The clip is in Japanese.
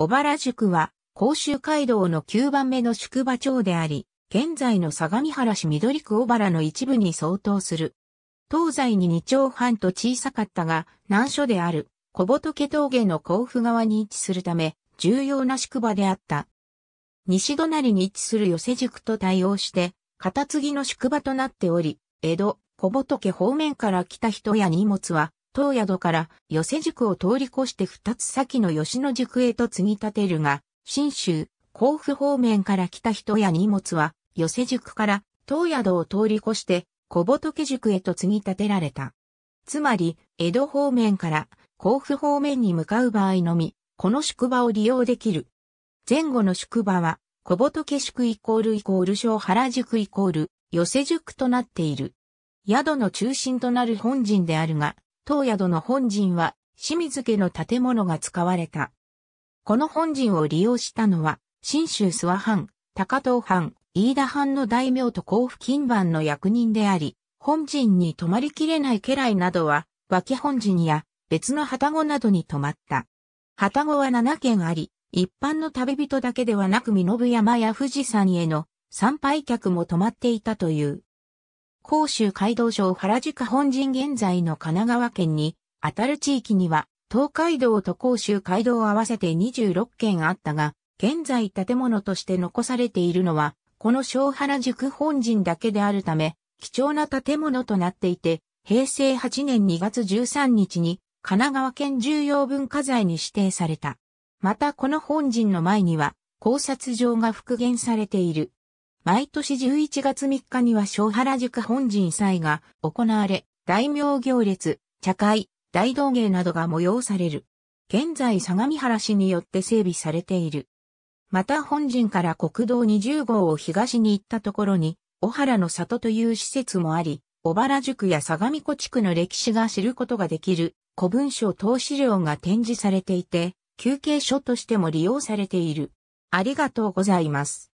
小原宿は、甲州街道の9番目の宿場町であり、現在の相模原市緑区小原の一部に相当する。東西に2丁半と小さかったが、難所である、小仏峠の甲府側に位置するため、重要な宿場であった。西隣に位置する寄せ宿と対応して、片継ぎの宿場となっており、江戸、小仏方面から来た人や荷物は、東宿から寄せ塾を通り越して二つ先の吉野塾へと継ぎ立てるが、新州、甲府方面から来た人や荷物は、寄せ塾から東宿を通り越して小仏塾へと継ぎ立てられた。つまり、江戸方面から甲府方面に向かう場合のみ、この宿場を利用できる。前後の宿場は、小仏宿イコールイコール小原宿イコール寄せ塾となっている。宿の中心となる本陣であるが、当宿の本陣は清水家の建物が使われた。この本陣を利用したのは、新州諏訪藩、高遠藩、飯田藩の大名と甲府金番の役人であり、本陣に泊まりきれない家来などは、脇本陣や別の旗子などに泊まった。旗子は7軒あり、一般の旅人だけではなく身延山や富士山への参拝客も泊まっていたという。甲州街道省原宿本陣現在の神奈川県に、あたる地域には、東海道と甲州街道合わせて26件あったが、現在建物として残されているのは、この小原宿本陣だけであるため、貴重な建物となっていて、平成8年2月13日に神奈川県重要文化財に指定された。またこの本陣の前には考察場が復元されている。毎年11月3日には小原宿本陣祭が行われ、大名行列、茶会、大道芸などが催される。現在相模原市によって整備されている。また本陣から国道20号を東に行ったところに、小原の里という施設もあり、小原宿や相模湖地区の歴史が知ることができる古文書等資料が展示されていて、休憩所としても利用されている。ありがとうございます。